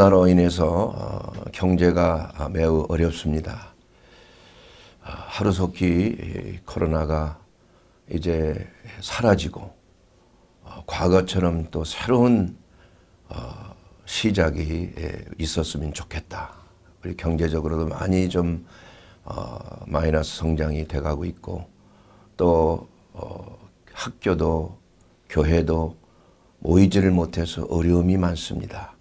코로나로 인해서 어, 경제가 매우 어렵습니다. 아, 하루속히 코로나가 이제 사라지고 어, 과거처럼 또 새로운 어, 시작이 예, 있었으면 좋겠다. 우리 경제적으로도 많이 좀 마이너스 성장이 돼가고 있고 또 학교도 교회도 모이지를 못해서 어려움이 많습니다.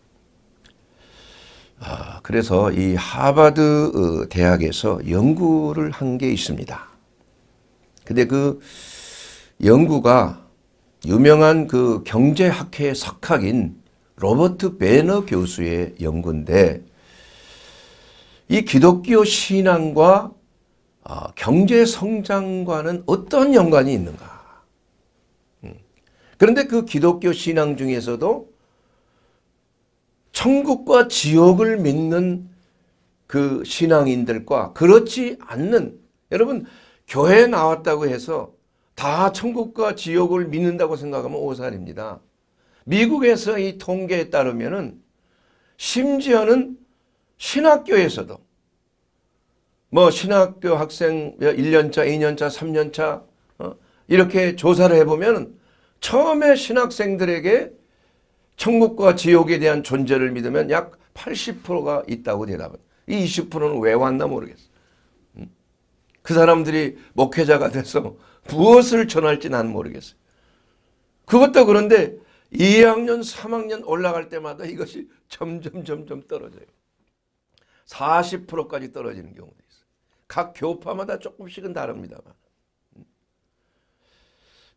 아, 그래서 이 하버드 어, 대학에서 연구를 한 게 있습니다. 근데 그 연구가 유명한 그 경제학회 석학인 로버트 베너 교수의 연구인데 이 기독교 신앙과 아, 경제 성장과는 어떤 연관이 있는가? 음. 그런데 그 기독교 신앙 중에서도 천국과 지옥을 믿는 그 신앙인들과 그렇지 않는 여러분 교회에 나왔다고 해서 다 천국과 지옥을 믿는다고 생각하면 오살입니다. 미국에서 이 통계에 따르면 은 심지어는 신학교에서도 뭐 신학교 학생 1년차, 2년차, 3년차 어? 이렇게 조사를 해보면 처음에 신학생들에게 천국과 지옥에 대한 존재를 믿으면 약 80%가 있다고 대답은. 이 20%는 왜 왔나 모르겠어. 음? 그 사람들이 목회자가 돼서 무엇을 전할지 난모르겠어 그것도 그런데 2학년, 3학년 올라갈 때마다 이것이 점점 점점 떨어져요. 40%까지 떨어지는 경우도 있어요. 각 교파마다 조금씩은 다릅니다만.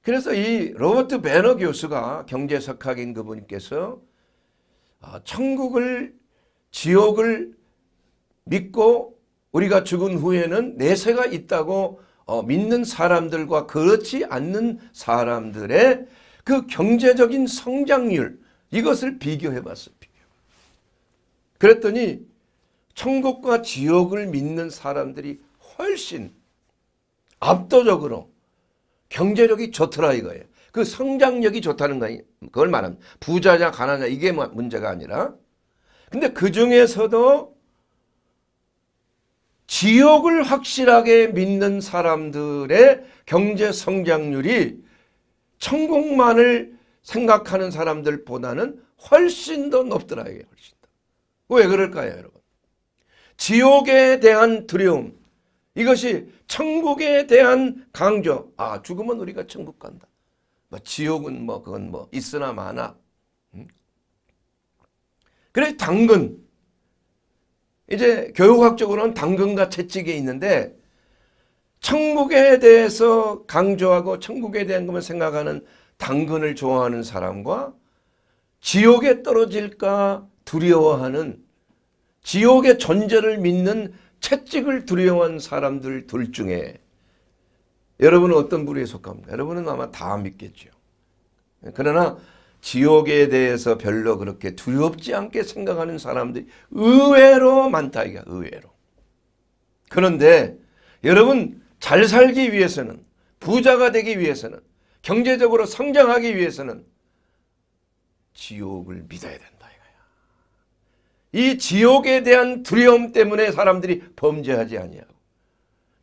그래서 이 로버트 베너 교수가 경제석학인 그분께서 아, 천국을 지옥을 믿고 우리가 죽은 후에는 내세가 있다고 어, 믿는 사람들과 그렇지 않는 사람들의 그 경제적인 성장률 이것을 비교해 봤어요. 비 그랬더니 천국과 지옥을 믿는 사람들이 훨씬 압도적으로 경제력이 좋더라 이거예요. 그 성장력이 좋다는 거 그걸 말합니 부자냐 가난냐 이게 뭐 문제가 아니라 근데 그 중에서도 지역을 확실하게 믿는 사람들의 경제 성장률이 천국만을 생각하는 사람들보다는 훨씬 더 높더라 이게 훨씬 더. 왜 그럴까요 여러분? 지옥에 대한 두려움 이것이 천국에 대한 강조. 아 죽으면 우리가 천국 간다. 뭐 지옥은 뭐 그건 뭐 있으나 마나. 음? 그래 당근. 이제 교육학적으로는 당근과 채찍이 있는데 천국에 대해서 강조하고 천국에 대한 것만 생각하는 당근을 좋아하는 사람과 지옥에 떨어질까 두려워하는 지옥의 존재를 믿는 채찍을 두려워한 사람들 둘 중에 여러분은 어떤 부류에 속합니까? 여러분은 아마 다 믿겠죠. 그러나 지옥에 대해서 별로 그렇게 두렵지 않게 생각하는 사람들이 의외로 많다 이게 의외로. 그런데 여러분 잘 살기 위해서는 부자가 되기 위해서는 경제적으로 성장하기 위해서는 지옥을 믿어야 된다. 이 지옥에 대한 두려움 때문에 사람들이 범죄하지 아니하고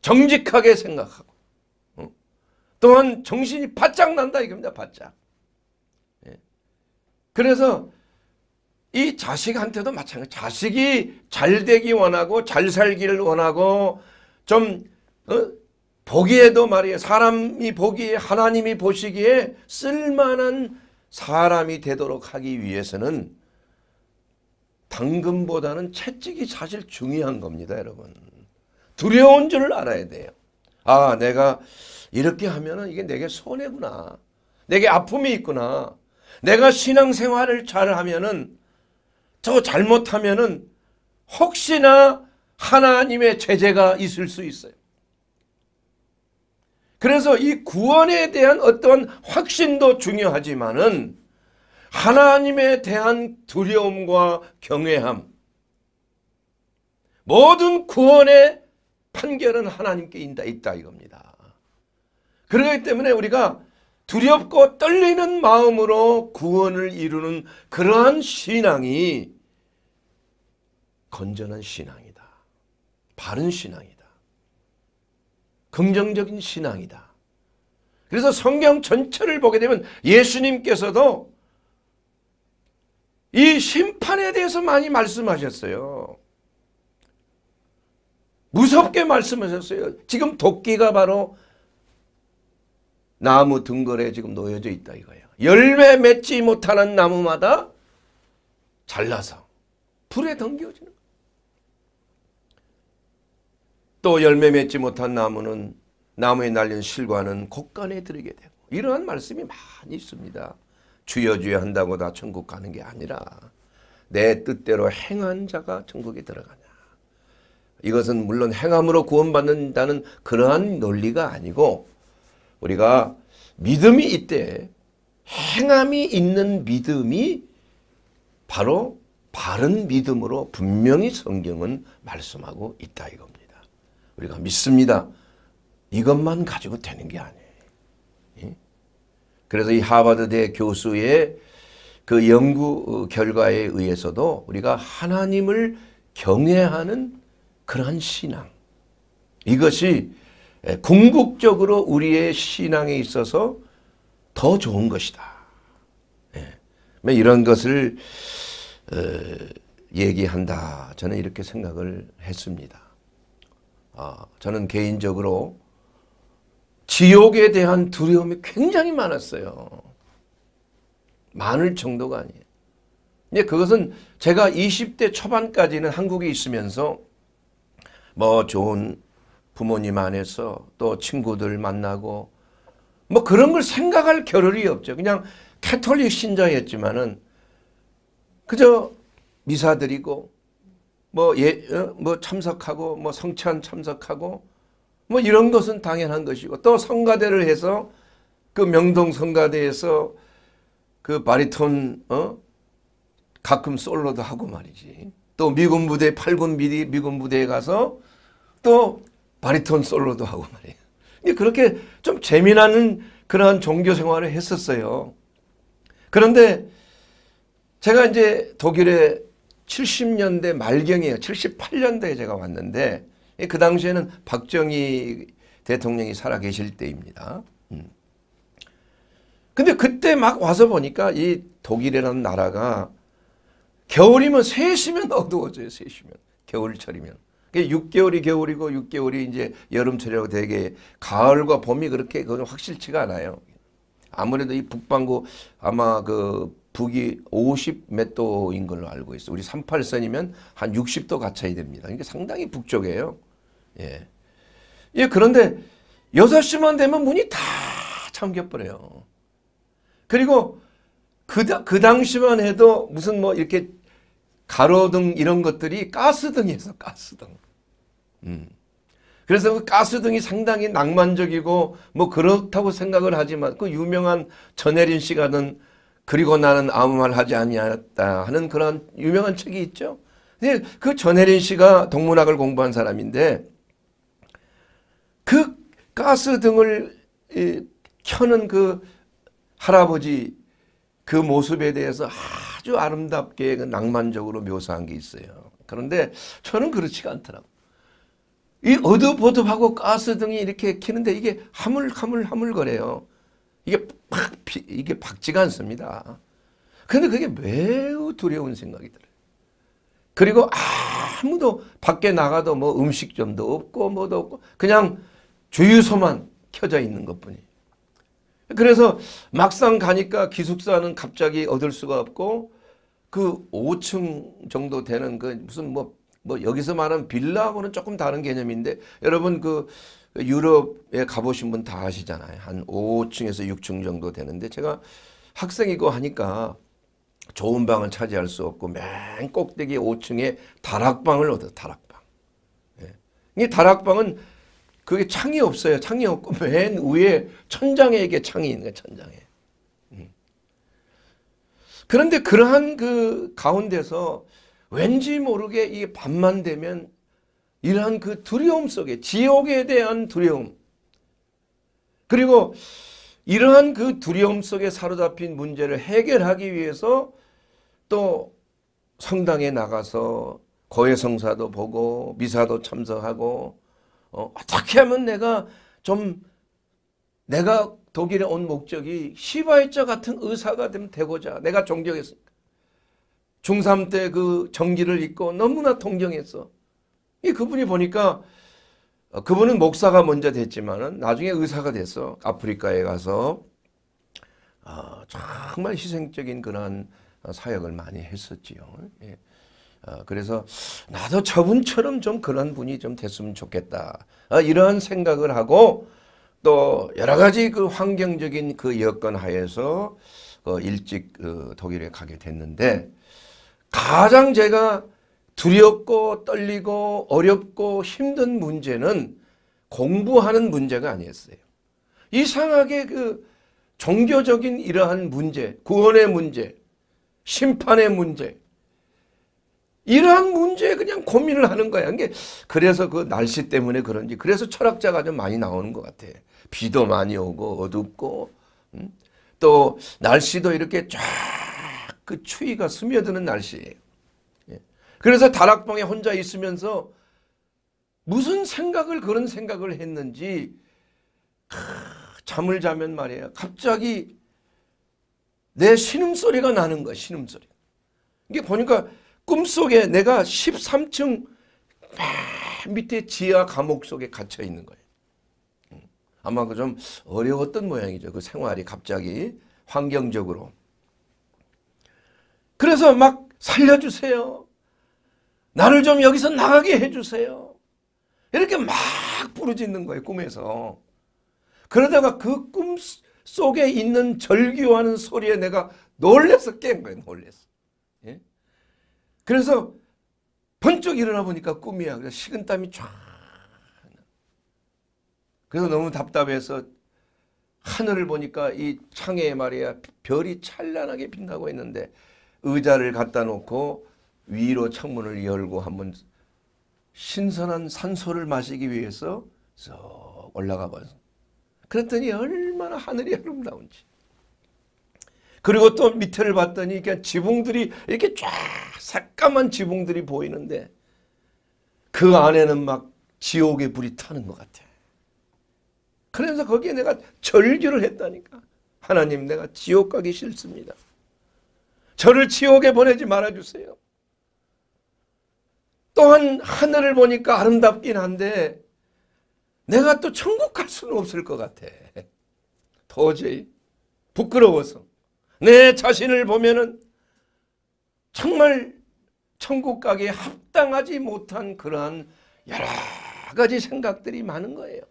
정직하게 생각하고 어? 또한 정신이 바짝 난다 이겁니다. 바짝. 예. 그래서 이 자식한테도 마찬가지. 자식이 잘 되기 원하고 잘 살기를 원하고 좀 어? 보기에도 말이에요. 사람이 보기에 하나님이 보시기에 쓸만한 사람이 되도록 하기 위해서는 당근보다는 채찍이 사실 중요한 겁니다, 여러분. 두려운 줄 알아야 돼요. 아, 내가 이렇게 하면은 이게 내게 손해구나. 내게 아픔이 있구나. 내가 신앙생활을 잘 하면은 저 잘못하면은 혹시나 하나님의 제재가 있을 수 있어요. 그래서 이 구원에 대한 어떤 확신도 중요하지만은 하나님에 대한 두려움과 경외함. 모든 구원의 판결은 하나님께 있다, 있다 이겁니다. 그러기 때문에 우리가 두렵고 떨리는 마음으로 구원을 이루는 그러한 신앙이 건전한 신앙이다. 바른 신앙이다. 긍정적인 신앙이다. 그래서 성경 전체를 보게 되면 예수님께서도 이 심판에 대해서 많이 말씀하셨어요. 무섭게 말씀하셨어요. 지금 도끼가 바로 나무 등걸에 지금 놓여져 있다 이거예요. 열매 맺지 못하는 나무마다 잘라서 불에 던겨지는 또 열매 맺지 못한 나무는 나무에 날린 실과는 곡간에 들게 되고 이러한 말씀이 많이 있습니다. 주여 주여 한다고 다 천국 가는 게 아니라 내 뜻대로 행한 자가 천국에 들어가냐. 이것은 물론 행함으로 구원받는다는 그러한 논리가 아니고 우리가 믿음이 있대 행함이 있는 믿음이 바로 바른 믿음으로 분명히 성경은 말씀하고 있다 이겁니다. 우리가 믿습니다. 이것만 가지고 되는 게 아니에요. 그래서 이 하버드대 교수의 그 연구 어, 결과에 의해서도 우리가 하나님을 경외하는 그러한 신앙 이것이 궁극적으로 우리의 신앙에 있어서 더 좋은 것이다. 예. 뭐 이런 것을 어, 얘기한다. 저는 이렇게 생각을 했습니다. 아, 저는 개인적으로 지옥에 대한 두려움이 굉장히 많았어요. 많을 정도가 아니에요. 근데 그것은 제가 20대 초반까지는 한국에 있으면서 뭐 좋은 부모님 안에서 또 친구들 만나고 뭐 그런 걸 생각할 겨를이 없죠. 그냥 캐톨릭 신자였지만은 그저 미사 드리고 뭐, 예, 어, 뭐 참석하고 뭐 성찬 참석하고 뭐 이런 것은 당연한 것이고 또 성가대를 해서 그 명동 성가대에서 그 바리톤 어 가끔 솔로도 하고 말이지 또 미군 부대 8군 미리 미군 부대에 가서 또 바리톤 솔로도 하고 말이에요. 그렇게 좀 재미나는 그러한 종교 생활을 했었어요. 그런데 제가 이제 독일에 70년대 말경이에요. 78년대에 제가 왔는데 예, 그 당시에는 박정희 대통령이 살아 계실 때입니다. 음. 근데 그때 막 와서 보니까 이 독일이라는 나라가 겨울이면 새시면 어두워져요. 새시면 겨울철이면. 그 6개월이 겨울이고 6개월이 이제 여름철이라고 되게 가을과 봄이 그렇게 그건 확실치가 않아요. 아무래도 이 북반구 아마 그 북이 50몇 도인 걸로 알고 있어. 우리 38선이면 한 60도 갖춰야 됩니다. 그러니까 상당히 북쪽이에요. 예. 예, 그런데 6시만 되면 문이 다 잠겨버려요. 그리고 그, 그 당시만 해도 무슨 뭐 이렇게 가로등 이런 것들이 가스등이었어, 가스등. 음. 그래서 그 가스등이 상당히 낭만적이고 뭐 그렇다고 생각을 하지만 그 유명한 전혜린 씨가 는 그리고 나는 아무 말 하지 아니하였다 하는 그런 유명한 책이 있죠. 그 전혜린 씨가 동문학을 공부한 사람인데 그 가스 등을 켜는 그 할아버지 그 모습에 대해서 아주 아름답게 그 낭만적으로 묘사한 게 있어요. 그런데 저는 그렇지가 않더라고요. 이 어두버드하고 가스등이 이렇게 켜는데 이게 하물하물하물거려요. 이게 팍, 이게 박지가 않습니다. 근데 그게 매우 두려운 생각이 들어요. 그리고 아무도 밖에 나가도 뭐 음식점도 없고 뭐도 없고 그냥 주유소만 켜져 있는 것뿐이. 그래서 막상 가니까 기숙사는 갑자기 얻을 수가 없고 그 5층 정도 되는 그 무슨 뭐뭐 뭐 여기서 말하는 빌라하고는 조금 다른 개념인데 여러분 그 유럽에 가보신 분 다 아시잖아요. 한 5층에서 6층 정도 되는데 제가 학생이고 하니까 좋은 방을 차지할 수 없고 맨 꼭대기 5층에 다락방을 얻어 다락방. 예. 이 다락방은 그게 창이 없어요. 창이 없고 맨 위에 천장에 게 창이 있는 거예요. 천장에. 음. 그런데 그러한 그 가운데서 왠지 모르게 이 밤만 되면 이러한 그 두려움 속에 지옥에 대한 두려움 그리고 이러한 그 두려움 속에 사로잡힌 문제를 해결하기 위해서 또 성당에 나가서 고해성사도 보고 미사도 참석하고 어, 떻게 하면 내가 좀 내가 독일에 온 목적이 시바이자 같은 의사가 되면 되고자 내가 존경했으니까 중3 때그 정기를 읽고 너무나 동경했어. 이 그분이 보니까 어, 그분은 목사가 먼저 됐지만 나중에 의사가 됐어. 아프리카에 가서 어, 정말 희생적인 그런 사역을 많이 했었지요. 예. 어, 그래서 나도 저분처럼 좀 그런 분이 좀 됐으면 좋겠다. 어, 이런 생각을 하고 또 여러 가지 그 환경적인 그 여건 하에서 어, 일찍 어, 독일에 가게 됐는데 가장 제가 두렵고 떨리고 어렵고 힘든 문제는 공부하는 문제가 아니었어요. 이상하게 그 종교적인 이러한 문제, 구원의 문제, 심판의 문제, 이러한 문제에 그냥 고민을 하는 거야. 이게 그래서 그 날씨 때문에 그런지 그래서 철학자가 좀 많이 나오는 것 같아. 비도 많이 오고 어둡고 음? 또 날씨도 이렇게 쫙 그 추위가 스며드는 날씨예요. 예. 그래서 다락방에 혼자 있으면서 무슨 생각을 그런 생각을 했는지 크, 잠을 자면 말이에요. 갑자기 내 신음소리가 나는 거야. 신음소리. 이게 보니까 꿈속에 내가 13층 아, 밑에 지하 감옥 속에 갇혀 있는 거예요. 음. 아마 그 좀 어려웠던 모양이죠. 그 생활이 갑자기 환경적으로. 그래서 막 살려주세요. 나를 좀 여기서 나가게 해주세요. 이렇게 막 부르짖는 거예요. 꿈에서. 그러다가 그 꿈 속에 있는 절규하는 소리에 내가 놀래서 깬 거예요. 놀래서. 그래서 번쩍 일어나 보니까 꿈이야. 그래서 식은땀이 쫙. 그래서 너무 답답해서 하늘을 보니까 이 창에 말이야 별이 찬란하게 빛나고 있는데 의자를 갖다 놓고 위로 창문을 열고 한번 신선한 산소를 마시기 위해서 쏙 올라가 봤어. 그랬더니 얼마나 하늘이 아름다운지. 그리고 또 밑에를 봤더니 그냥 지붕들이 이렇게 쫙 새까만 지붕들이 보이는데 그 안에는 막 지옥의 불이 타는 것 같아. 그래서 거기에 내가 절규를 했다니까. 하나님 내가 지옥 가기 싫습니다. 저를 지옥에 보내지 말아주세요. 또한 하늘을 보니까 아름답긴 한데 내가 또 천국 갈 수는 없을 것 같아. 도저히 부끄러워서. 내 자신을 보면은 정말 천국 가기에 합당하지 못한 그러한 여러 가지 생각들이 많은 거예요.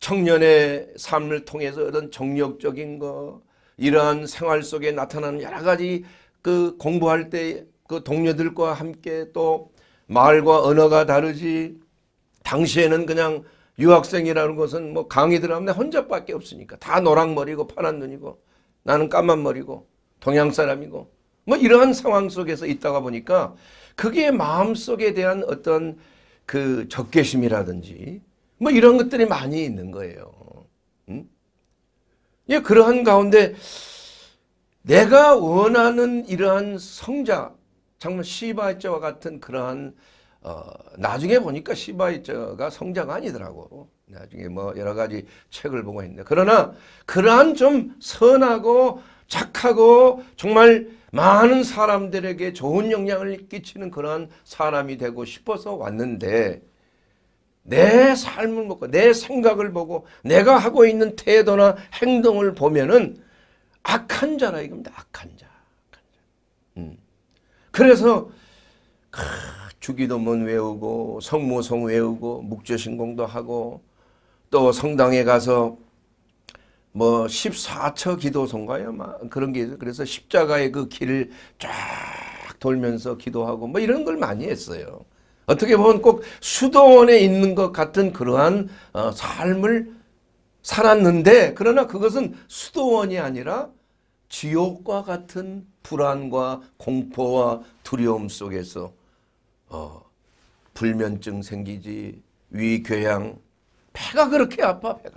청년의 삶을 통해서 얻은 정력적인 거, 이러한 생활 속에 나타나는 여러 가지 그 공부할 때 그 동료들과 함께 또 말과 언어가 다르지 당시에는 그냥 유학생이라는 것은 뭐 강의 들어가면 혼자밖에 없으니까 다 노랑머리고 파란 눈이고 나는 까만 머리고 동양 사람이고 뭐 이러한 상황 속에서 있다가 보니까 그게 마음속에 대한 어떤 그 적개심이라든지 뭐 이런 것들이 많이 있는 거예요. 음? 예, 그러한 가운데 내가 원하는 이러한 성자, 정말 시바자와 같은 그러한 어, 나중에 보니까 시바이저가 성자가 아니더라고. 나중에 뭐 여러 가지 책을 보고 했는데 그러나 그러한 좀 선하고 착하고 정말 많은 사람들에게 좋은 영향을 끼치는 그러한 사람이 되고 싶어서 왔는데 내 삶을 보고 내 생각을 보고 내가 하고 있는 태도나 행동을 보면은 악한 자라 이겁니다. 악한 자. 음. 그래서 크, 주기도문 외우고 성모송 외우고 묵조신공도 하고 또 성당에 가서 뭐 14처 기도송가요 막 그런 게 그래서 십자가의 그 길을 쫙 돌면서 기도하고 뭐 이런 걸 많이 했어요. 어떻게 보면 꼭 수도원에 있는 것 같은 그러한 어, 삶을 살았는데 그러나 그것은 수도원이 아니라 지옥과 같은 불안과 공포와 두려움 속에서 어, 불면증 생기지 위궤양 배가 그렇게 아파 배가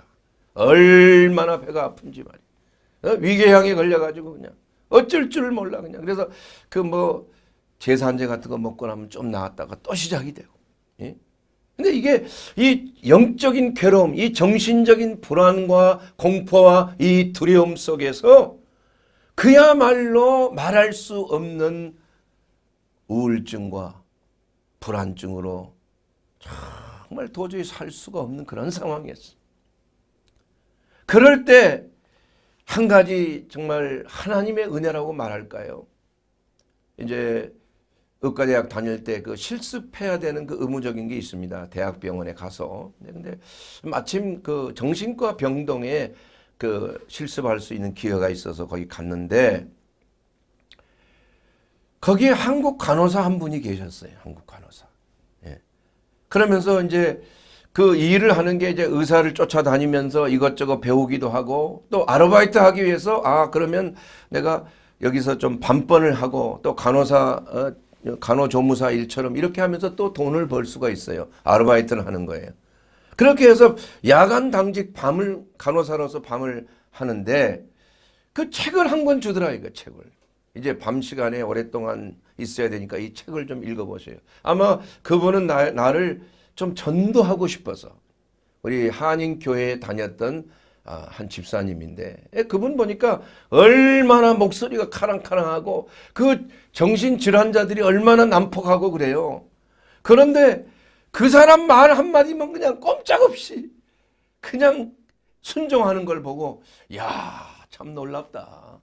얼마나 배가 아픈지 말이야 어? 위궤양에 걸려가지고 그냥 어쩔 줄 몰라 그냥 그래서 그 뭐 제산제 같은 거 먹고 나면 좀 나았다가 또 시작이 되고 예? 근데 이게 이 영적인 괴로움 이 정신적인 불안과 공포와 이 두려움 속에서 그야말로 말할 수 없는 우울증과 불안증으로 정말 도저히 살 수가 없는 그런 상황이었어요. 그럴 때 한 가지 정말 하나님의 은혜라고 말할까요? 이제 의과대학 다닐 때 그 실습해야 되는 그 의무적인 게 있습니다. 대학병원에 가서. 네, 근데 마침 그 정신과 병동에 그 실습할 수 있는 기회가 있어서 거기 갔는데 거기에 한국 간호사 한 분이 계셨어요. 한국 간호사. 예. 그러면서 이제 그 일을 하는 게 이제 의사를 쫓아다니면서 이것저것 배우기도 하고 또 아르바이트 하기 위해서 아 그러면 내가 여기서 좀 반번을 하고 또 간호사 어, 간호조무사 일처럼 이렇게 하면서 또 돈을 벌 수가 있어요. 아르바이트를 하는 거예요. 그렇게 해서 야간 당직 밤을 간호사로서 밤을 하는데 그 책을 한 권 주더라 이거 책을. 이제 밤 시간에 오랫동안 있어야 되니까 이 책을 좀 읽어보세요. 아마 그분은 나, 나를 좀 전도하고 싶어서 우리 한인교회에 다녔던 아, 한 집사님인데 예, 그분 보니까 얼마나 목소리가 카랑카랑하고 그 정신질환자들이 얼마나 난폭하고 그래요. 그런데 그 사람 말 한마디면 그냥 꼼짝없이 그냥 순종하는 걸 보고 야 참 놀랍다.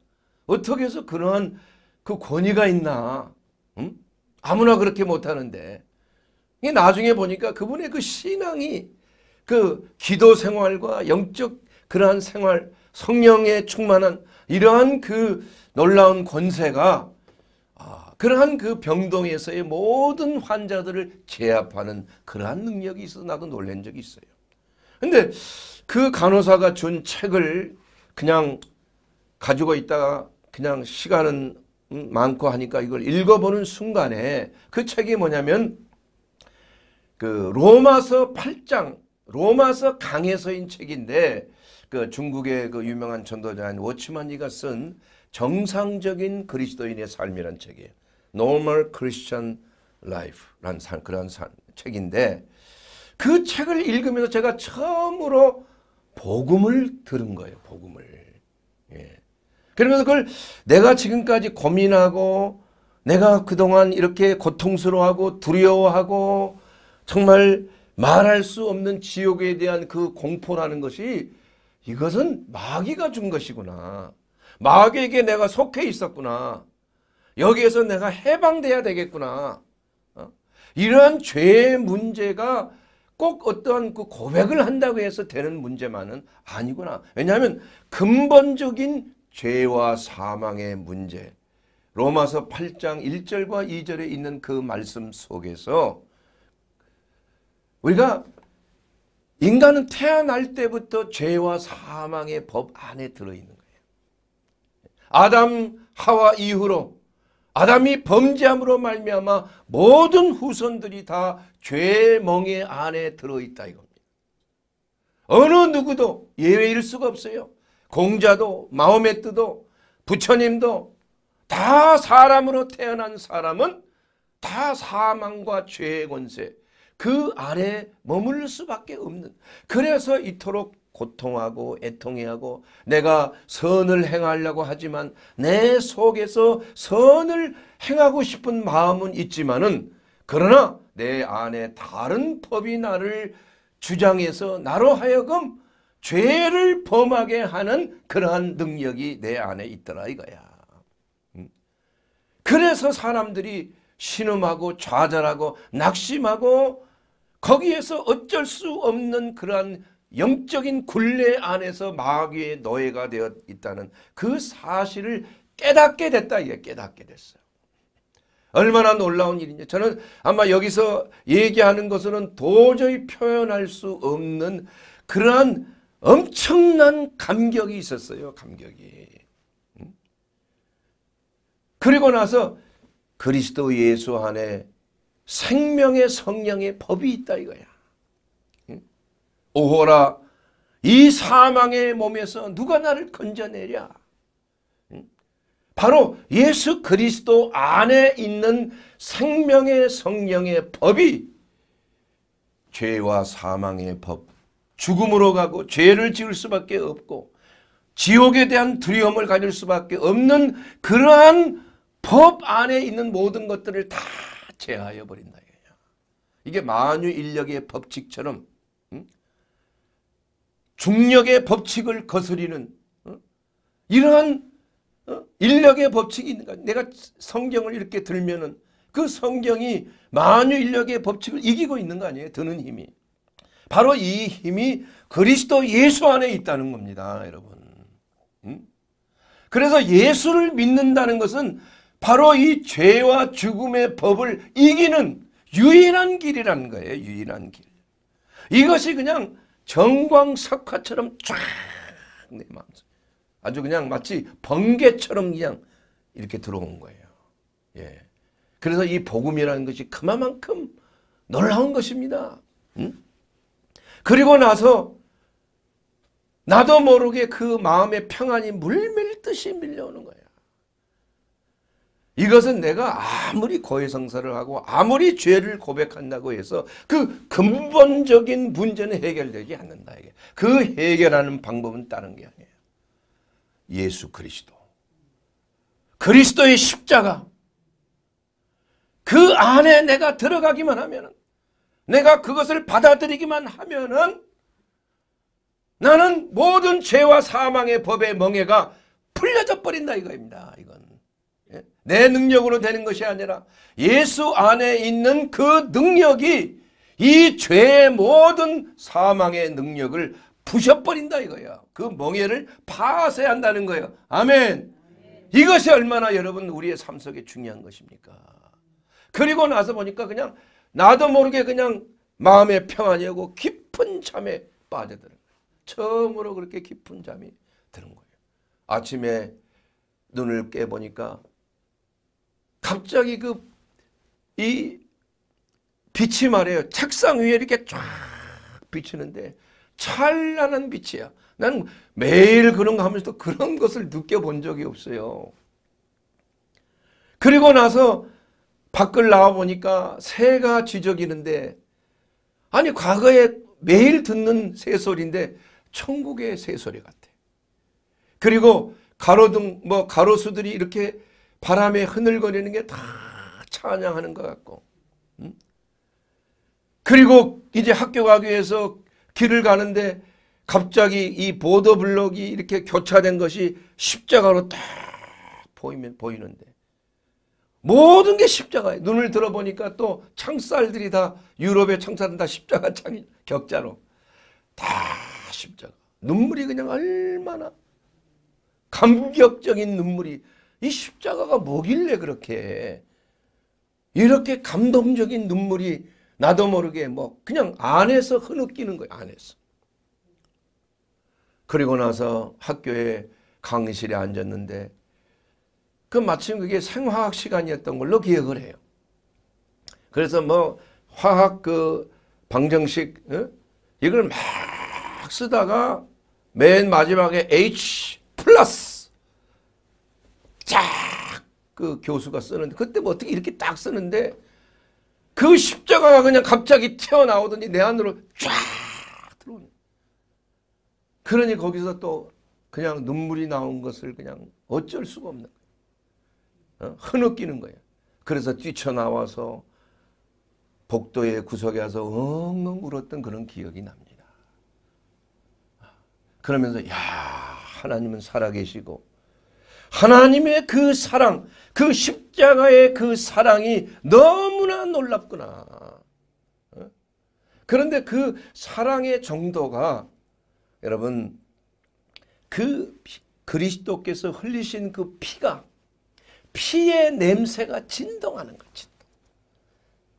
어떻게 해서 그러한 그 권위가 있나. 음? 아무나 그렇게 못하는데. 나중에 보니까 그분의 그 신앙이 그 기도 생활과 영적 그러한 생활, 성령에 충만한 이러한 그 놀라운 권세가 아, 그러한 그 병동에서의 모든 환자들을 제압하는 그러한 능력이 있어서 나도 놀란 적이 있어요. 근데 그 간호사가 준 책을 그냥 가지고 있다가 그냥 시간은 많고 하니까 이걸 읽어보는 순간에 그 책이 뭐냐면 그 로마서 8장 로마서 강에서인 책인데 그 중국의 그 유명한 전도자인 워치만이가 쓴 정상적인 그리스도인의 삶이란 책이에요. Normal Christian Life란 산 그런 산 책인데 그 책을 읽으면서 제가 처음으로 복음을 들은 거예요. 복음을. 예. 그러면서 그걸 내가 지금까지 고민하고 내가 그동안 이렇게 고통스러워하고 두려워하고 정말 말할 수 없는 지옥에 대한 그 공포라는 것이 이것은 마귀가 준 것이구나. 마귀에게 내가 속해 있었구나. 여기에서 내가 해방돼야 되겠구나. 어? 이러한 죄의 문제가 꼭 어떠한 그 고백을 한다고 해서 되는 문제만은 아니구나. 왜냐하면 근본적인 죄와 사망의 문제 로마서 8장 1절과 2절에 있는 그 말씀 속에서 우리가 인간은 태어날 때부터 죄와 사망의 법 안에 들어있는 거예요. 아담 하와 이후로 아담이 범죄함으로 말미암아 모든 후손들이 다 죄멍의 안에 들어있다 이겁니다. 어느 누구도 예외일 수가 없어요. 공자도 마음메트도 부처님도 다 사람으로 태어난 사람은 다 사망과 죄의 권세 그 아래 머물 수밖에 없는 그래서 이토록 고통하고 애통해하고 내가 선을 행하려고 하지만 내 속에서 선을 행하고 싶은 마음은 있지만은 그러나 내 안에 다른 법이 나를 주장해서 나로 하여금 죄를 범하게 하는 그러한 능력이 내 안에 있더라 이거야. 음. 그래서 사람들이 신음하고 좌절하고 낙심하고 거기에서 어쩔 수 없는 그러한 영적인 굴레 안에서 마귀의 노예가 되어 있다는 그 사실을 깨닫게 됐다 이게 깨닫게 됐어요. 얼마나 놀라운 일인지 저는 아마 여기서 얘기하는 것은 도저히 표현할 수 없는 그러한 엄청난 감격이 있었어요. 감격이. 그리고 나서 그리스도 예수 안에 생명의 성령의 법이 있다 이거야. 오호라 이 사망의 몸에서 누가 나를 건져내랴. 바로 예수 그리스도 안에 있는 생명의 성령의 법이 죄와 사망의 법 죽음으로 가고 죄를 지을 수밖에 없고 지옥에 대한 두려움을 가질 수밖에 없는 그러한 법 안에 있는 모든 것들을 다 제하여 버린다. 이게 만유인력의 법칙처럼 중력의 법칙을 거스리는 이러한 어? 인력의 법칙이 있는가. 내가 성경을 이렇게 들면은 그 성경이 만유인력의 법칙을 이기고 있는 거 아니에요. 드는 힘이. 바로 이 힘이 그리스도 예수 안에 있다는 겁니다. 여러분. 그래서 예수를 믿는다는 것은 바로 이 죄와 죽음의 법을 이기는 유일한 길이라는 거예요. 유일한 길. 이것이 그냥 정광석화처럼 쫙 내 마음속 아주 그냥 마치 번개처럼 그냥 이렇게 들어온 거예요. 예. 그래서 이 복음이라는 것이 그만큼 놀라운 것입니다. 응? 그리고 나서 나도 모르게 그 마음의 평안이 물밀듯이 밀려오는 거야. 이것은 내가 아무리 고해성사를 하고 아무리 죄를 고백한다고 해서 그 근본적인 문제는 해결되지 않는다. 이게. 그 해결하는 방법은 다른 게 아니에요. 예수 그리스도. 그리스도의 십자가. 그 안에 내가 들어가기만 하면 내가 그것을 받아들이기만 하면은 나는 모든 죄와 사망의 법의 멍해가 풀려져 버린다 이거입니다. 이건 예? 내 능력으로 되는 것이 아니라 예수 안에 있는 그 능력이 이 죄의 모든 사망의 능력을 부셔버린다 이거예요. 그 멍해를 파쇄 한다는 거예요. 아멘. 이것이 얼마나 여러분 우리의 삶 속에 중요한 것입니까? 그리고 나서 보니까 그냥 나도 모르게 그냥 마음의 평안이 오고 깊은 잠에 빠져드는 거예요. 처음으로 그렇게 깊은 잠이 드는 거예요. 아침에 눈을 깨보니까 갑자기 그 이 빛이 말이에요. 책상 위에 이렇게 쫙 비치는데 찬란한 빛이야. 나는 매일 그런 거 하면서도 그런 것을 느껴본 적이 없어요. 그리고 나서 밖을 나와보니까 새가 지저기는데 아니 과거에 매일 듣는 새소리인데 천국의 새소리 같아. 그리고 가로등 뭐 가로수들이 이렇게 바람에 흐늘거리는 게 다 찬양하는 것 같고 음? 그리고 이제 학교 가기 위해서 길을 가는데 갑자기 이 보더블럭이 이렇게 교차된 것이 십자가로 딱 보이면 보이는데 모든 게 십자가예요. 눈을 들어보니까 또 창살들이 다 유럽의 창살은 다 십자가 창 격자로 다 십자가. 눈물이 그냥 얼마나 감격적인 눈물이 이 십자가가 뭐길래 그렇게 이렇게 감동적인 눈물이 나도 모르게 뭐 그냥 안에서 흐느끼는 거예요. 안에서. 그리고 나서 학교에 강의실에 앉았는데 그 마침 그게 생화학 시간이었던 걸로 기억을 해요. 그래서 뭐 화학 그 방정식 어? 이걸 막 쓰다가 맨 마지막에 H 플러스 쫙 그 교수가 쓰는데 그때 뭐 어떻게 이렇게 딱 쓰는데 그 십자가가 그냥 갑자기 튀어나오더니 내 안으로 쫙 들어오는 그러니 거기서 또 그냥 눈물이 나온 것을 그냥 어쩔 수가 없는 거예요. 어? 흐느끼는 거예요. 그래서 뛰쳐나와서 복도의 구석에 와서 엉엉 울었던 그런 기억이 납니다. 그러면서 야 하나님은 살아계시고 하나님의 그 사랑, 그 십자가의 그 사랑이 너무나 놀랍구나. 어? 그런데 그 사랑의 정도가 여러분 그 그리스도께서 흘리신 그 피가 피의 냄새가 진동하는 거지.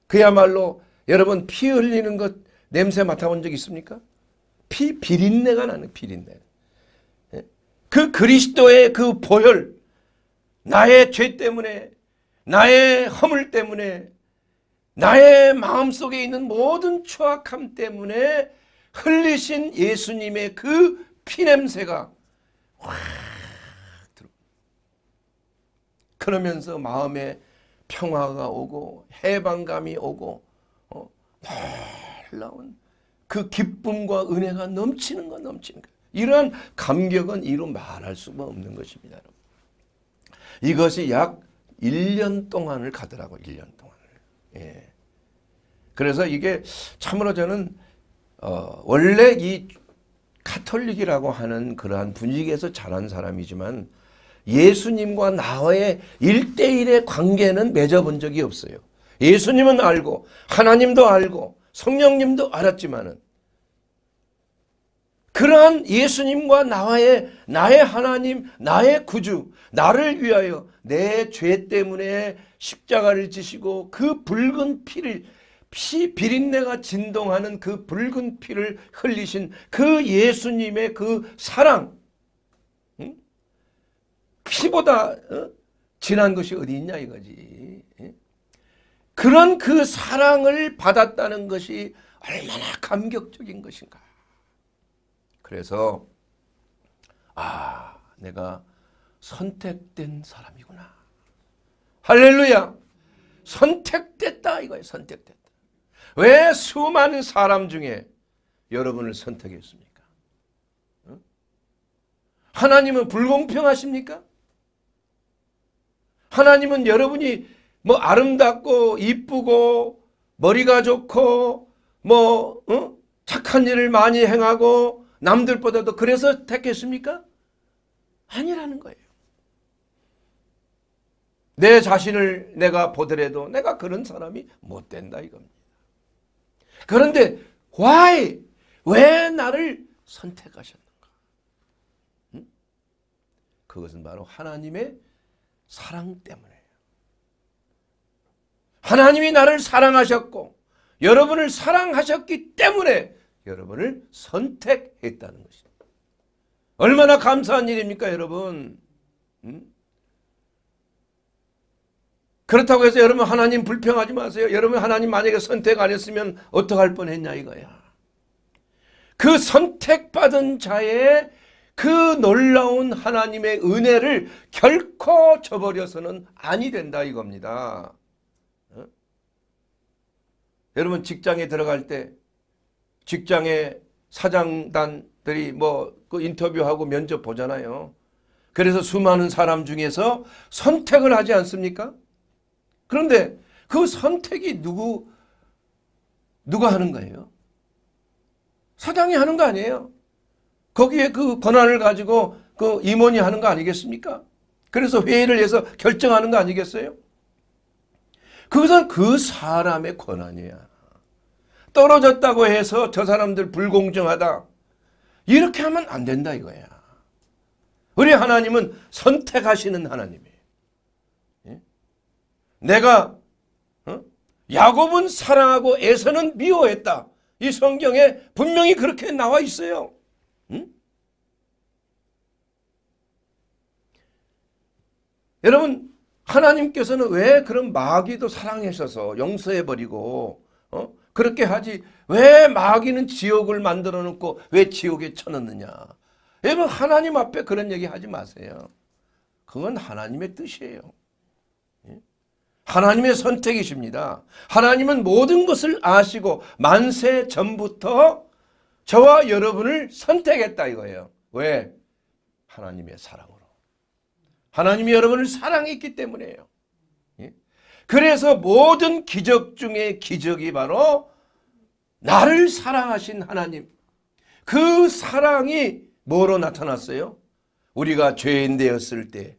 그야말로 여러분 피 흘리는 것 냄새 맡아본 적 있습니까? 피 비린내가 나는 비린내. 예? 그 그리스도의 그 보혈, 나의 죄 때문에, 나의 허물 때문에, 나의 마음속에 있는 모든 추악함 때문에 흘리신 예수님의 그 피냄새가 확 그러면서 마음에 평화가 오고 해방감이 오고 어, 놀라운 그 기쁨과 은혜가 넘치는 건 넘치는 거 이러한 감격은 이루 말할 수가 없는 것입니다. 여러분. 이것이 약 1년 동안을 가더라고 1년 동안을. 예. 그래서 이게 참으로 저는 어, 원래 이 카톨릭이라고 하는 그러한 분위기에서 자란 사람이지만 예수님과 나와의 일대일의 관계는 맺어본 적이 없어요. 예수님은 알고 하나님도 알고 성령님도 알았지만은 그러한 예수님과 나와의 나의 하나님, 나의 구주, 나를 위하여 내 죄 때문에 십자가를 지시고 그 붉은 피를 피 비린내가 진동하는 그 붉은 피를 흘리신 그 예수님의 그 사랑 피보다 어? 진한 것이 어디 있냐 이거지. 예? 그런 그 사랑을 받았다는 것이 얼마나 감격적인 것인가. 그래서 아 내가 선택된 사람이구나. 할렐루야. 선택됐다 이거예요. 선택됐다. 왜 수많은 사람 중에 여러분을 선택했습니까? 어? 하나님은 불공평하십니까? 하나님은 여러분이 뭐 아름답고 이쁘고 머리가 좋고 뭐 어? 착한 일을 많이 행하고 남들보다도 그래서 택했습니까? 아니라는 거예요. 내 자신을 내가 보더라도 내가 그런 사람이 못 된다 이겁니다. 그런데 why? 왜 나를 선택하셨는가? 응? 그것은 바로 하나님의 사랑 때문에요. 하나님이 나를 사랑하셨고 여러분을 사랑하셨기 때문에 여러분을 선택했다는 것입니다. 얼마나 감사한 일입니까 여러분? 그렇다고 해서 여러분 하나님 불평하지 마세요. 여러분 하나님 만약에 선택 안 했으면 어떡할 뻔했냐 이거야. 그 선택받은 자의 그 놀라운 하나님의 은혜를 결코 저버려서는 아니 된다 이겁니다. 어? 여러분 직장에 들어갈 때 직장에 사장단들이 뭐그 인터뷰하고 면접 보잖아요. 그래서 수많은 사람 중에서 선택을 하지 않습니까? 그런데 그 선택이 누구 누가 하는 거예요? 사장이 하는 거 아니에요? 거기에 그 권한을 가지고 그 임원이 하는 거 아니겠습니까? 그래서 회의를 해서 결정하는 거 아니겠어요? 그것은 그 사람의 권한이야. 떨어졌다고 해서 저 사람들 불공정하다. 이렇게 하면 안 된다 이거야. 우리 하나님은 선택하시는 하나님이에요. 예? 내가 어? 야곱은 사랑하고 에서는 미워했다. 이 성경에 분명히 그렇게 나와 있어요. 여러분 하나님께서는 왜 그런 마귀도 사랑하셔서 용서해버리고 어? 그렇게 하지 왜 마귀는 지옥을 만들어 놓고 왜 지옥에 쳐넣느냐 여러분 하나님 앞에 그런 얘기 하지 마세요 그건 하나님의 뜻이에요 예? 하나님의 선택이십니다 하나님은 모든 것을 아시고 만세 전부터 저와 여러분을 선택했다 이거예요 왜? 하나님의 사랑 하나님이 여러분을 사랑했기 때문에요 예? 그래서 모든 기적 중에 기적이 바로 나를 사랑하신 하나님. 그 사랑이 뭐로 나타났어요? 우리가 죄인 되었을 때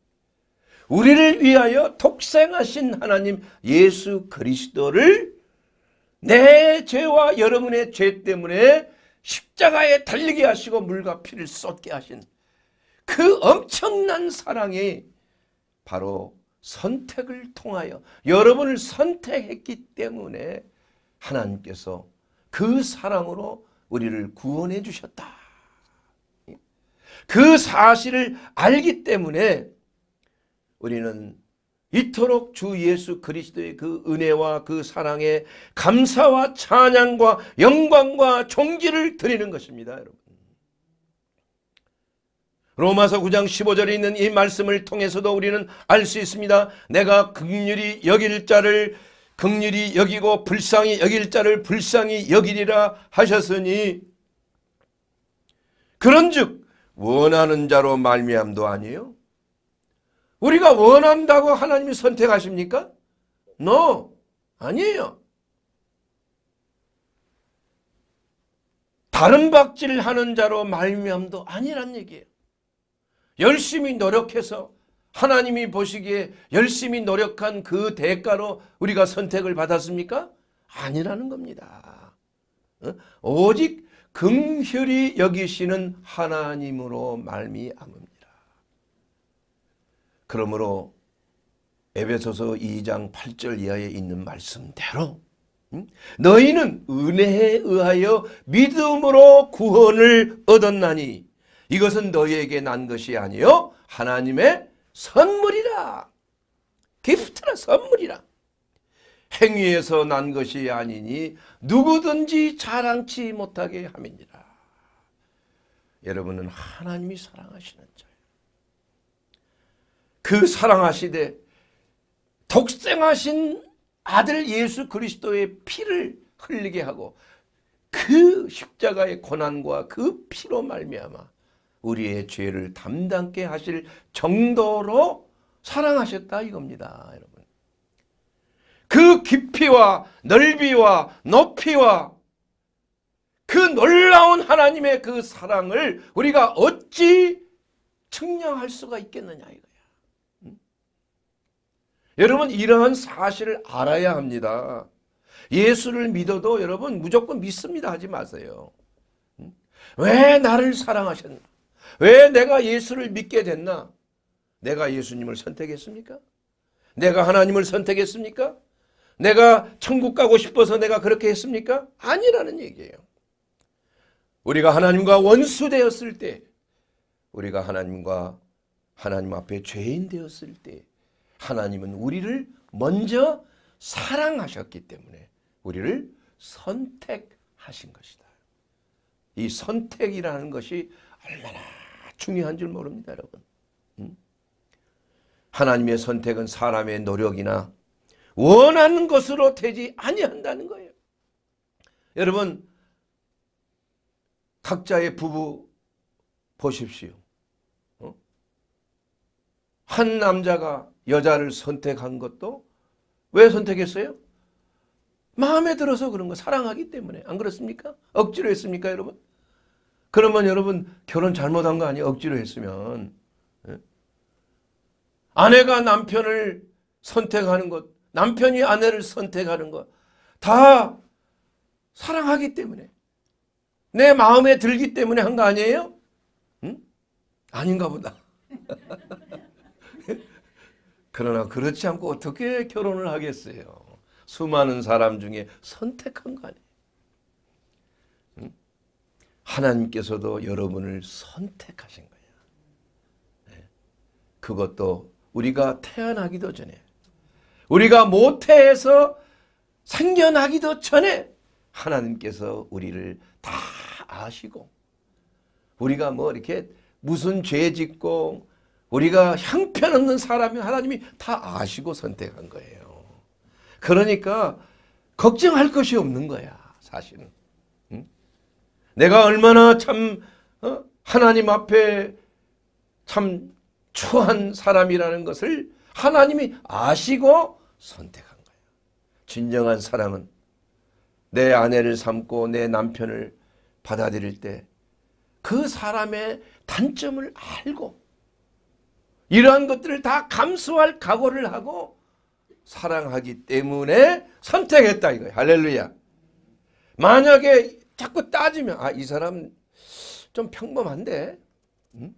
우리를 위하여 독생하신 하나님 예수 그리스도를 내 죄와 여러분의 죄 때문에 십자가에 달리게 하시고 물과 피를 쏟게 하신 그 엄청난 사랑이 바로 선택을 통하여 여러분을 선택했기 때문에 하나님께서 그 사랑으로 우리를 구원해 주셨다. 그 사실을 알기 때문에 우리는 이토록 주 예수 그리스도의 그 은혜와 그 사랑에 감사와 찬양과 영광과 종기를 드리는 것입니다. 여러분. 로마서 9장 15절에 있는 이 말씀을 통해서도 우리는 알 수 있습니다. 내가 극률이 여길 자를 극률이 여기고 불쌍히 여길 자를 불쌍히 여기리라 하셨으니 그런즉 원하는 자로 말미암도 아니요 우리가 원한다고 하나님이 선택하십니까? No. 아니에요. 다른 박질하는 자로 말미암도 아니란 얘기예요. 열심히 노력해서 하나님이 보시기에 열심히 노력한 그 대가로 우리가 선택을 받았습니까? 아니라는 겁니다. 어? 오직 긍휼히 여기시는 하나님으로 말미암음이라. 그러므로 에베소서 2장 8절 이하에 있는 말씀대로 음? 너희는 은혜에 의하여 믿음으로 구원을 얻었나니 이것은 너희에게 난 것이 아니요 하나님의 선물이라. 기프트라 선물이라. 행위에서 난 것이 아니니 누구든지 자랑치 못하게 함이니라. 여러분은 하나님이 사랑하시는 자예요. 그 사랑하시되 독생하신 아들 예수 그리스도의 피를 흘리게 하고 그 십자가의 고난과 그 피로 말미암아 우리의 죄를 담당케 하실 정도로 사랑하셨다 이겁니다. 여러분. 그 깊이와 넓이와 높이와 그 놀라운 하나님의 그 사랑을 우리가 어찌 측량할 수가 있겠느냐 이거야. 음? 여러분 이러한 사실을 알아야 합니다. 예수를 믿어도 여러분 무조건 믿습니다 하지 마세요. 음? 왜 나를 사랑하셨나? 왜 내가 예수를 믿게 됐나? 내가 예수님을 선택했습니까? 내가 하나님을 선택했습니까? 내가 천국 가고 싶어서 내가 그렇게 했습니까? 아니라는 얘기예요. 우리가 하나님과 원수 되었을 때, 우리가 하나님과 하나님 앞에 죄인 되었을 때, 하나님은 우리를 먼저 사랑하셨기 때문에 우리를 선택하신 것이다. 이 선택이라는 것이 얼마나 중요한 줄 모릅니다, 여러분. 음? 하나님의 선택은 사람의 노력이나 원하는 것으로 되지 아니한다는 거예요. 여러분 각자의 부부 보십시오. 어? 한 남자가 여자를 선택한 것도 왜 선택했어요? 마음에 들어서 그런 거 사랑하기 때문에 안 그렇습니까? 억지로 했습니까 여러분? 그러면 여러분 결혼 잘못한 거 아니에요? 억지로 했으면. 예? 아내가 남편을 선택하는 것, 남편이 아내를 선택하는 것, 다 사랑하기 때문에, 내 마음에 들기 때문에 한 거 아니에요? 응? 아닌가 보다. 그러나 그렇지 않고 어떻게 결혼을 하겠어요? 수많은 사람 중에 선택한 거 아니에요? 하나님께서도 여러분을 선택하신 거예요. 네. 그것도 우리가 태어나기도 전에 우리가 모태에서 생겨나기도 전에 하나님께서 우리를 다 아시고 우리가 뭐 이렇게 무슨 죄 짓고 우리가 형편없는 사람이 하나님이 다 아시고 선택한 거예요. 그러니까 걱정할 것이 없는 거야 사실은. 내가 얼마나 참 어? 하나님 앞에 참 초한 사람이라는 것을 하나님이 아시고 선택한 거예요. 진정한 사랑은 내 아내를 삼고 내 남편을 받아들일 때 그 사람의 단점을 알고 이러한 것들을 다 감수할 각오를 하고 사랑하기 때문에 선택했다 이거예요. 할렐루야. 만약에 자꾸 따지면 아 이 사람 좀 평범한데 응?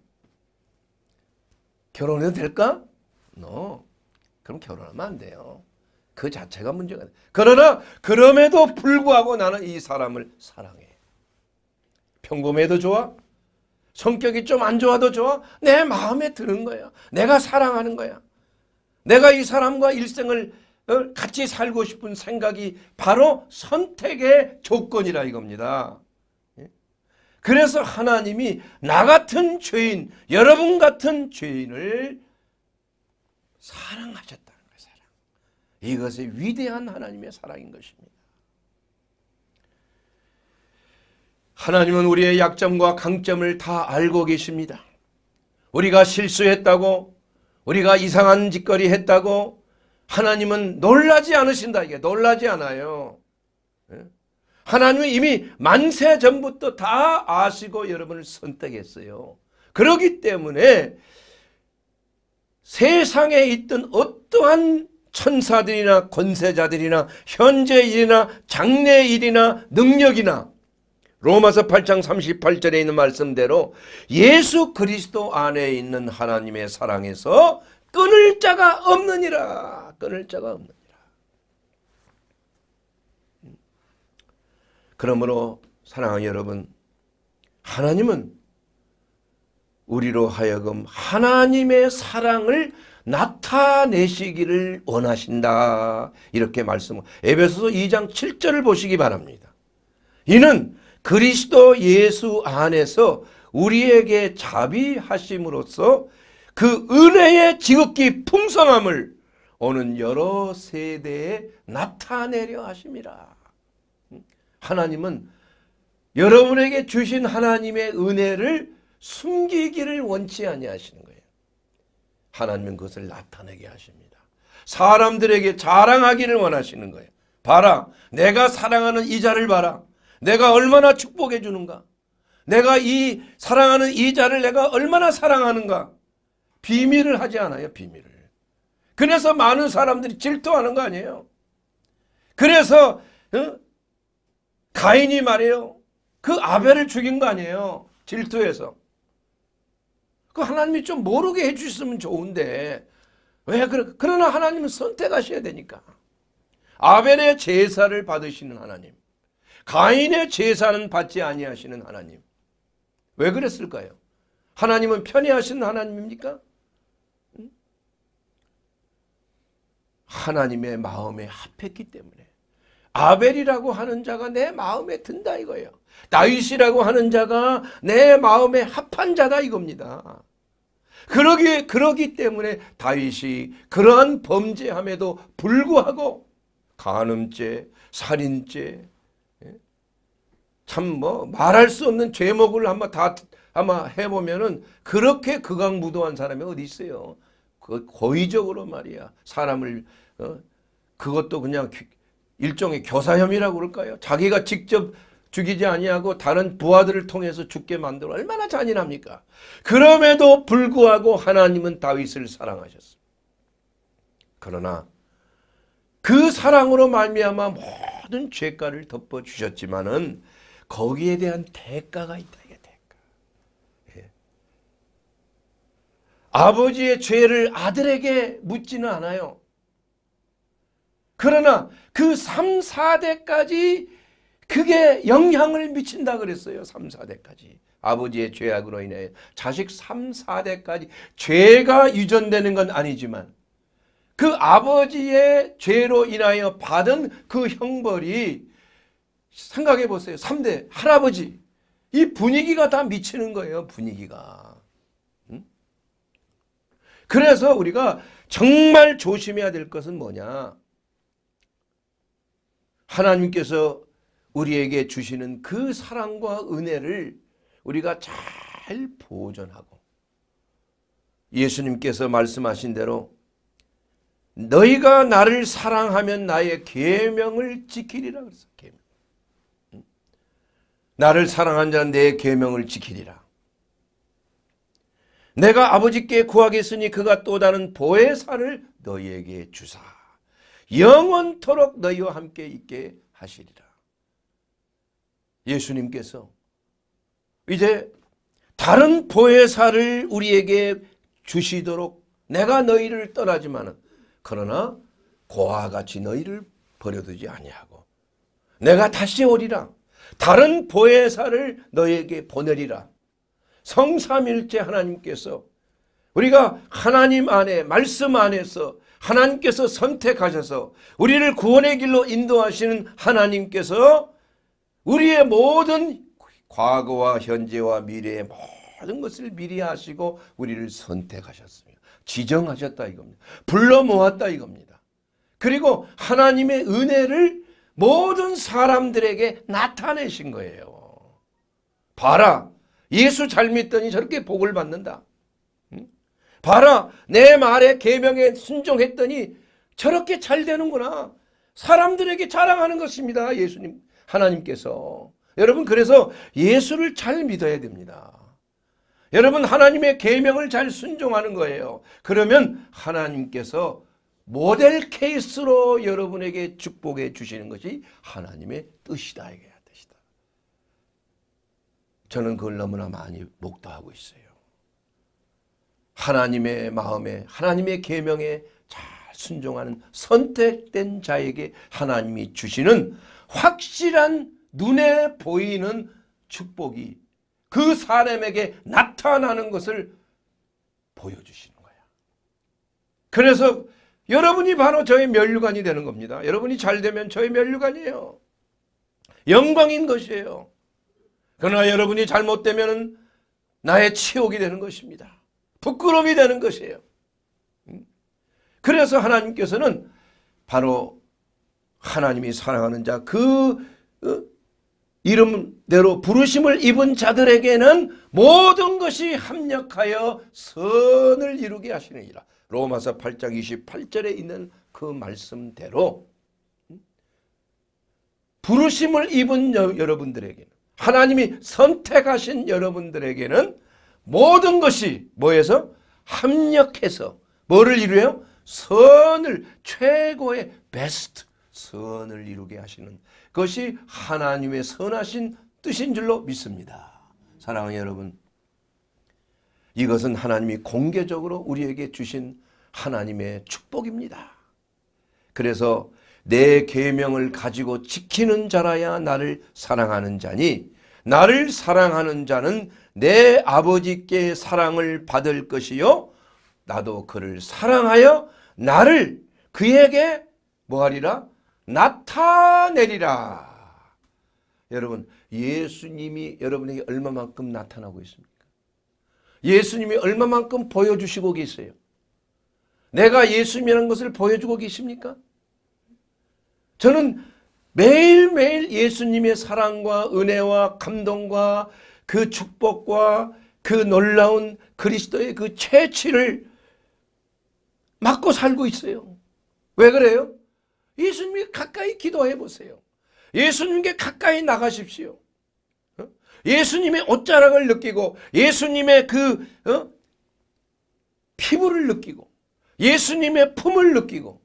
결혼해도 될까? No. 그럼 결혼하면 안 돼요. 그 자체가 문제가 돼. 그러나 그럼에도 불구하고 나는 이 사람을 사랑해. 평범해도 좋아. 성격이 좀 안 좋아도 좋아. 내 마음에 드는 거야. 내가 사랑하는 거야. 내가 이 사람과 일생을 같이 살고 싶은 생각이 바로 선택의 조건이라 이겁니다. 예? 그래서 하나님이 나 같은 죄인, 여러분 같은 죄인을 사랑하셨다는 거예요. 사랑. 이것이 위대한 하나님의 사랑인 것입니다. 하나님은 우리의 약점과 강점을 다 알고 계십니다. 우리가 실수했다고, 우리가 이상한 짓거리 했다고, 하나님은 놀라지 않으신다 이게 놀라지 않아요. 예? 하나님은 이미 만세 전부터 다 아시고 여러분을 선택했어요. 그러기 때문에 세상에 있던 어떠한 천사들이나 권세자들이나 현재일이나 장래일이나 능력이나 로마서 8장 38절에 있는 말씀대로 예수 그리스도 안에 있는 하나님의 사랑에서 끊을 자가 없느니라. 끊을 자가 없느니라. 그러므로 사랑하는 여러분 하나님은 우리로 하여금 하나님의 사랑을 나타내시기를 원하신다. 이렇게 말씀 에베소서 2장 7절을 보시기 바랍니다. 이는 그리스도 예수 안에서 우리에게 자비하심으로써 그 은혜의 지극히 풍성함을 오는 여러 세대에 나타내려 하심이라. 음, 하나님은 여러분에게 주신 하나님의 은혜를 숨기기를 원치 아니하시는 거예요. 하나님은 그것을 나타내게 하십니다. 사람들에게 자랑하기를 원하시는 거예요. 봐라. 내가 사랑하는 이자를 봐라. 내가 얼마나 축복해 주는가. 내가 이 사랑하는 이자를 내가 얼마나 사랑하는가. 비밀을 하지 않아요. 비밀을. 그래서 많은 사람들이 질투하는 거 아니에요. 그래서 어? 가인이 말이에요. 그 아벨을 죽인 거 아니에요. 질투해서. 그 하나님이 좀 모르게 해주셨으면 좋은데 왜 그래? 그러나 하나님은 선택하셔야 되니까. 아벨의 제사를 받으시는 하나님. 가인의 제사는 받지 아니하시는 하나님. 왜 그랬을까요? 하나님은 편애하시는 하나님입니까? 하나님의 마음에 합했기 때문에 아벨이라고 하는 자가 내 마음에 든다 이거예요. 다윗이라고 하는 자가 내 마음에 합한 자다 이겁니다. 그러기 그러기 때문에 다윗이 그러한 범죄함에도 불구하고 간음죄, 살인죄 예? 참뭐 말할 수 없는 죄목을 한번 다 아마 해보면은 그렇게 극악무도한 사람이 어디 있어요? 그 고의적으로 말이야 사람을 어? 그것도 그냥 일종의 교사혐의라고 그럴까요? 자기가 직접 죽이지 아니하고 다른 부하들을 통해서 죽게 만들어 얼마나 잔인합니까? 그럼에도 불구하고 하나님은 다윗을 사랑하셨습니다. 그러나 그 사랑으로 말미암아 모든 죄가를 덮어 주셨지만은 거기에 대한 대가가 있다. 아버지의 죄를 아들에게 묻지는 않아요. 그러나 그 3, 4대까지 그게 영향을 미친다 그랬어요. 3, 4대까지. 아버지의 죄악으로 인해 자식 3, 4대까지 죄가 유전되는 건 아니지만 그 아버지의 죄로 인하여 받은 그 형벌이 생각해 보세요. 3대 할아버지 이 분위기가 다 미치는 거예요. 분위기가. 그래서 우리가 정말 조심해야 될 것은 뭐냐? 하나님께서 우리에게 주시는 그 사랑과 은혜를 우리가 잘 보존하고 예수님께서 말씀하신 대로 너희가 나를 사랑하면 나의 계명을 지키리라 그래서 계명. 나를 사랑한 자는 내 계명을 지키리라. 내가 아버지께 구하겠으니 그가 또 다른 보혜사를 너희에게 주사 영원토록 너희와 함께 있게 하시리라. 예수님께서 이제 다른 보혜사를 우리에게 주시도록 내가 너희를 떠나지만 그러나 고아 같이 너희를 버려두지 아니하고 내가 다시 오리라 다른 보혜사를 너에게 보내리라 성삼일째 하나님께서 우리가 하나님 안에 말씀 안에서 하나님께서 선택하셔서 우리를 구원의 길로 인도하시는 하나님께서 우리의 모든 과거와 현재와 미래의 모든 것을 미리 하시고 우리를 선택하셨습니다. 지정하셨다 이겁니다. 불러 모았다 이겁니다. 그리고 하나님의 은혜를 모든 사람들에게 나타내신 거예요. 봐라 예수 잘 믿더니 저렇게 복을 받는다. 봐라 내 말에 계명에 순종했더니 저렇게 잘 되는구나. 사람들에게 자랑하는 것입니다. 예수님 하나님께서. 여러분 그래서 예수를 잘 믿어야 됩니다. 여러분 하나님의 계명을 잘 순종하는 거예요. 그러면 하나님께서 모델 케이스로 여러분에게 축복해 주시는 것이 하나님의 뜻이다. 저는 그걸 너무나 많이 목도하고 있어요. 하나님의 마음에 하나님의 계명에 잘 순종하는 선택된 자에게 하나님이 주시는 확실한 눈에 보이는 축복이 그 사람에게 나타나는 것을 보여주시는 거야. 그래서 여러분이 바로 저의 면류관이 되는 겁니다. 여러분이 잘 되면 저의 면류관이에요. 영광인 것이에요. 그러나 여러분이 잘못되면 나의 치욕이 되는 것입니다. 부끄러움이 되는 것이에요. 그래서 하나님께서는 바로 하나님이 사랑하는 자그 어, 이름대로 부르심을 입은 자들에게는 모든 것이 합력하여 선을 이루게 하시느니라. 로마서 8장 28절에 있는 그 말씀대로 부르심을 입은 여러분들에게는 하나님이 선택하신 여러분들에게는 모든 것이 뭐에서? 합력해서 뭐를 이루요? 선을 최고의 베스트 선을 이루게 하시는 것이 하나님의 선하신 뜻인 줄로 믿습니다. 사랑하는 여러분 이것은 하나님이 공개적으로 우리에게 주신 하나님의 축복입니다. 그래서 내 계명을 가지고 지키는 자라야 나를 사랑하는 자니 나를 사랑하는 자는 내 아버지께 사랑을 받을 것이요 나도 그를 사랑하여 나를 그에게 뭐하리라 나타내리라 여러분 예수님이 여러분에게 얼마만큼 나타나고 있습니까? 예수님이 얼마만큼 보여주시고 계세요? 내가 예수님이라는 것을 보여주고 계십니까? 저는 매일매일 예수님의 사랑과 은혜와 감동과 그 축복과 그 놀라운 그리스도의 그 채취를 맡고 살고 있어요. 왜 그래요? 예수님께 가까이 기도해 보세요. 예수님께 가까이 나가십시오. 어? 예수님의 옷자락을 느끼고 예수님의 그 어? 피부를 느끼고 예수님의 품을 느끼고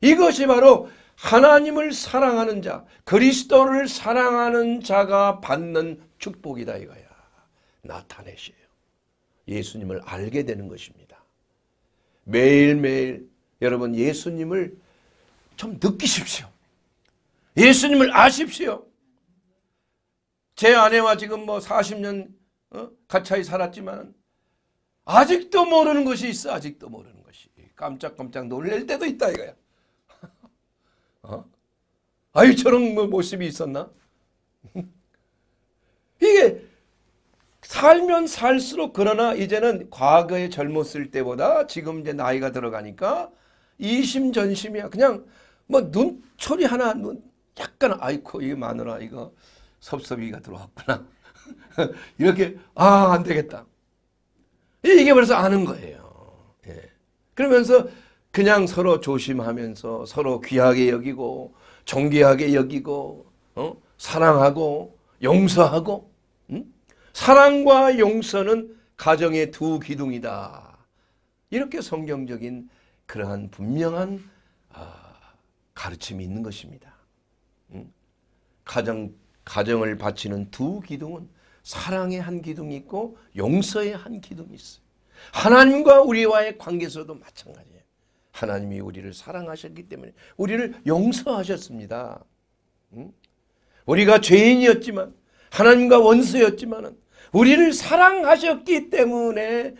이것이 바로 하나님을 사랑하는 자, 그리스도를 사랑하는 자가 받는 축복이다 이거야. 나타내시에요. 예수님을 알게 되는 것입니다. 매일매일 여러분 예수님을 좀 느끼십시오. 예수님을 아십시오. 제 아내와 지금 뭐 40년 어? 가차이 살았지만 아직도 모르는 것이 있어. 아직도 모르는 것이. 깜짝깜짝 놀랄 때도 있다 이거야. 어? 아이처럼 뭐 모습이 있었나? 이게 살면 살수록 그러나 이제는 과거에 젊었을 때보다 지금 이제 나이가 들어가니까 이심전심이야. 그냥 뭐 눈초리 하나 눈 약간 아이코 이 마누라 이거 섭섭이가 들어왔구나. 이렇게 아안 되겠다. 이게 벌써 아는 거예요. 예. 그러면서 그냥 서로 조심하면서 서로 귀하게 여기고 존귀하게 여기고 어? 사랑하고 용서하고 응? 사랑과 용서는 가정의 두 기둥이다. 이렇게 성경적인 그러한 분명한 아, 가르침이 있는 것입니다. 응? 가정, 가정을 바치는 두 기둥은 사랑의 한 기둥이 있고 용서의 한 기둥이 있어요. 하나님과 우리와의 관계에서도 마찬가지예요. 하나님이 우리를 사랑하셨기 때문에 우리를 용서하셨습니다. 우리가 죄인이었지만 하나님과 원수였지만 우리를 사랑하셨기 때문에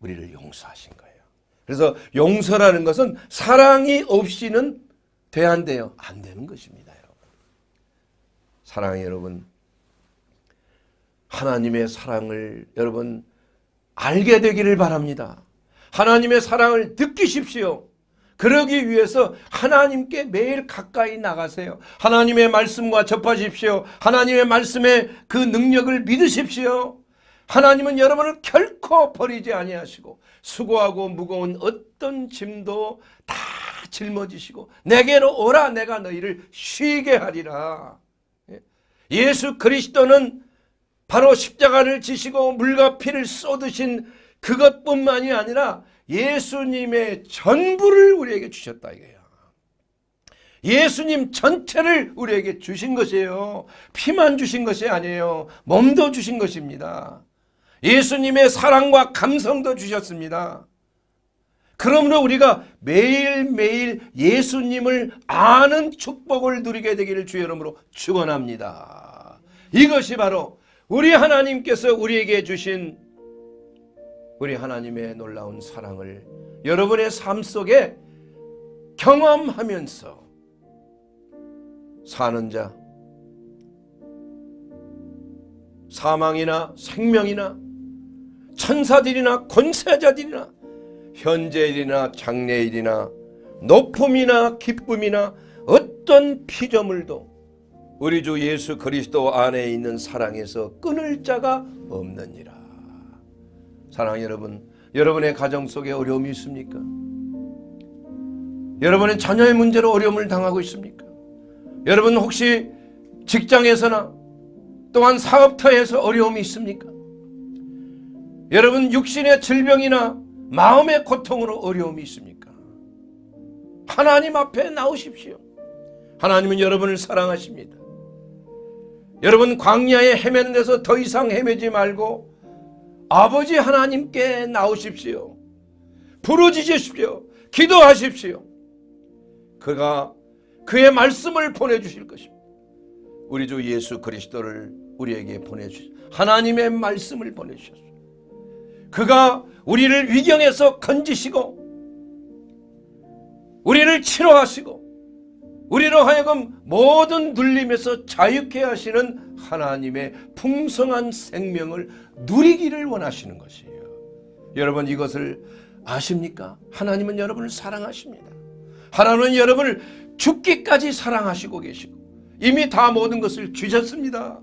우리를 용서하신 거예요. 그래서 용서라는 것은 사랑이 없이는 돼안돼요. 안 되는 것입니다. 여러분. 사랑해 여러분. 하나님의 사랑을 여러분 알게 되기를 바랍니다. 하나님의 사랑을 느끼십시오. 그러기 위해서 하나님께 매일 가까이 나가세요. 하나님의 말씀과 접하십시오. 하나님의 말씀의 그 능력을 믿으십시오. 하나님은 여러분을 결코 버리지 아니하시고 수고하고 무거운 어떤 짐도 다 짊어지시고 내게로 오라 내가 너희를 쉬게 하리라. 예. 예수 그리스도는 바로 십자가를 지시고 물과 피를 쏟으신 그것뿐만이 아니라 예수님의 전부를 우리에게 주셨다 이거예요. 예수님 전체를 우리에게 주신 것이에요. 피만 주신 것이 아니에요. 몸도 주신 것입니다. 예수님의 사랑과 감성도 주셨습니다. 그러므로 우리가 매일매일 예수님을 아는 축복을 누리게 되기를 주의 이름으로 축원합니다. 이것이 바로 우리 하나님께서 우리에게 주신 우리 하나님의 놀라운 사랑을 여러분의 삶 속에 경험하면서 사는 자, 사망이나 생명이나 천사들이나 권세자들이나 현재일이나 장래일이나 높음이나 기쁨이나 어떤 피조물도 우리 주 예수 그리스도 안에 있는 사랑에서 끊을 자가 없느니라. 사랑하는 여러분, 여러분의 가정 속에 어려움이 있습니까? 여러분은 자녀의 문제로 어려움을 당하고 있습니까? 여러분 혹시 직장에서나 또한 사업터에서 어려움이 있습니까? 여러분 육신의 질병이나 마음의 고통으로 어려움이 있습니까? 하나님 앞에 나오십시오. 하나님은 여러분을 사랑하십니다. 여러분 광야에 헤매는 데서 더 이상 헤매지 말고 아버지 하나님께 나오십시오. 부르짖으십시오. 기도하십시오. 그가 그의 말씀을 보내주실 것입니다. 우리 주 예수 그리스도를 우리에게 보내주십시오 하나님의 말씀을 보내주셨습니다. 그가 우리를 위경에서 건지시고 우리를 치료하시고 우리로 하여금 모든 눌림에서 자유케 하시는 하나님의 풍성한 생명을 누리기를 원하시는 것이에요. 여러분 이것을 아십니까? 하나님은 여러분을 사랑하십니다. 하나님은 여러분을 죽기까지 사랑하시고 계시고 이미 다 모든 것을 주셨습니다.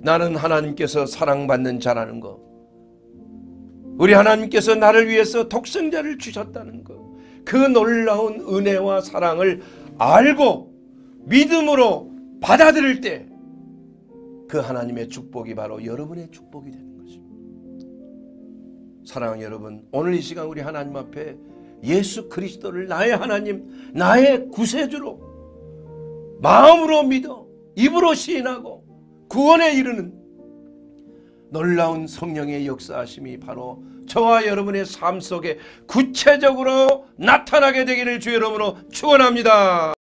나는 하나님께서 사랑받는 자라는 것 우리 하나님께서 나를 위해서 독생자를 주셨다는 것그 놀라운 은혜와 사랑을 알고 믿음으로 받아들일 때그 하나님의 축복이 바로 여러분의 축복이 되는 것입니다. 사랑하는 여러분, 오늘 이 시간 우리 하나님 앞에 예수 그리스도를 나의 하나님, 나의 구세주로 마음으로 믿어 입으로 시인하고 구원에 이르는 놀라운 성령의 역사하심이 바로 저와 여러분의 삶 속에 구체적으로 나타나게 되기를 주의 이름으로 축원합니다.